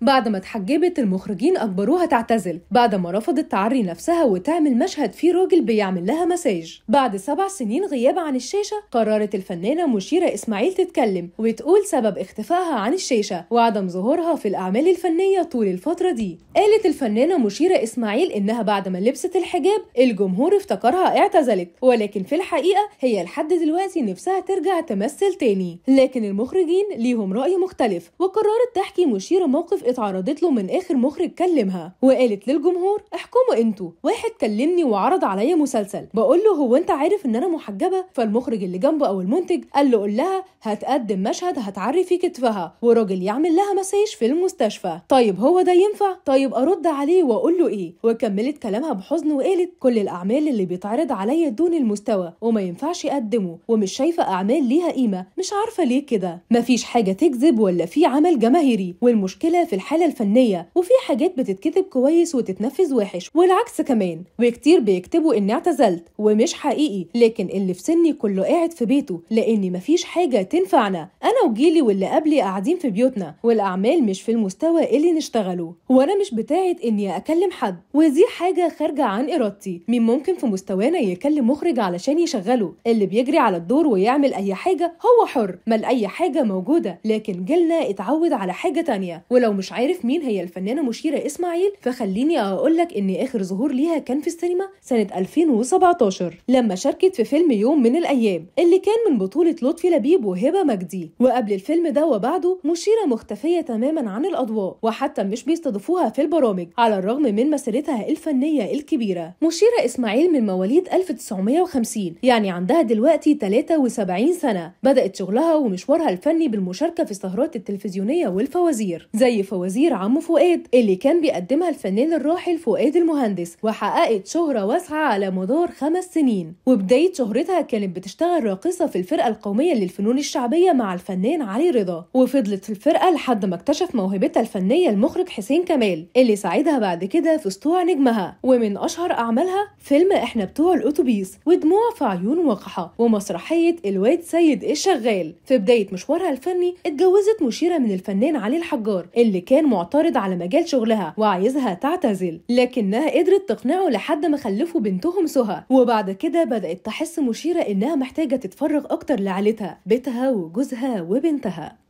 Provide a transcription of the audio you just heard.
بعد ما اتحجبت المخرجين أجبروها تعتزل بعد ما رفضت تعري نفسها وتعمل مشهد فيه راجل بيعمل لها مساج بعد سبع سنين غياب عن الشاشة قررت الفنانة مشيرة إسماعيل تتكلم وتقول سبب اختفائها عن الشاشة وعدم ظهورها في الأعمال الفنية طول الفترة دي قالت الفنانة مشيرة إسماعيل إنها بعد ما لبست الحجاب الجمهور افتكرها اعتزلت ولكن في الحقيقة هي لحد دلوقتي نفسها ترجع تمثل تاني لكن المخرجين ليهم رأي مختلف وقررت تحكي مشيرة موقف اتعرضت له من اخر مخرج كلمها وقالت للجمهور احكموا انتوا واحد كلمني وعرض عليا مسلسل بقول له هو انت عارف ان انا محجبه فالمخرج اللي جنبه او المنتج قال له قول لها هتقدم مشهد هتعري فيه كتفها وراجل يعمل لها مساج في المستشفى طيب هو ده ينفع طيب ارد عليه واقول له ايه وكملت كلامها بحزن وقالت كل الاعمال اللي بيتعرض عليا دون المستوى وما ينفعش اقدمه ومش شايفه اعمال ليها قيمه مش عارفه ليه كده مفيش حاجه تكذب ولا في عمل جماهيري والمشكله في الحالة الفنية وفي حاجات بتتكتب كويس وتتنفذ وحش والعكس كمان وكتير بيكتبوا إني اعتزلت ومش حقيقي لكن اللي في سني كله قاعد في بيته لأن مفيش حاجة تنفعنا أنا وجيلي واللي قبلي قاعدين في بيوتنا والاعمال مش في المستوى اللي نشتغله وانا مش بتاعت اني اكلم حد ودي حاجه خارجه عن ارادتي مين ممكن في مستوانا يكلم مخرج علشان يشغله اللي بيجري على الدور ويعمل اي حاجه هو حر مال اي حاجه موجوده لكن جيلنا اتعود على حاجه تانية ولو مش عارف مين هي الفنانه مشيره اسماعيل فخليني اقول لك ان اخر ظهور ليها كان في السينما سنه 2017 لما شاركت في فيلم يوم من الايام اللي كان من بطوله لطفي لبيب وهبه مجدي وقال قبل الفيلم ده وبعده مشيرة مختفية تماما عن الأضواء وحتى مش بيستضيفوها في البرامج على الرغم من مسيرتها الفنية الكبيرة مشيرة إسماعيل من مواليد 1950 يعني عندها دلوقتي 73 سنة بدأت شغلها ومشوارها الفني بالمشاركة في السهرات التلفزيونية والفوازير زي فوازير عمو فؤاد اللي كان بيقدمها الفنان الراحل فؤاد المهندس وحققت شهرة واسعة على مدار خمس سنين وبداية شهرتها كانت بتشتغل راقصة في الفرقة القومية للفنون الشعبية مع الفنان الفنان علي رضا وفضلت في الفرقة لحد ما اكتشف موهبتها الفنية المخرج حسين كمال اللي ساعدها بعد كده في اسطوع نجمها ومن أشهر أعمالها فيلم إحنا بتوع الأتوبيس ودموع في عيون وقحة ومسرحية الواد سيد الشغال في بداية مشوارها الفني اتجوزت مشيرة من الفنان علي الحجار اللي كان معترض على مجال شغلها وعايزها تعتزل لكنها قدرت تقنعه لحد ما خلفوا بنتهم سهى وبعد كده بدأت تحس مشيرة إنها محتاجة تتفرغ أكتر لعيلتها بيتها وجوزها وبنتها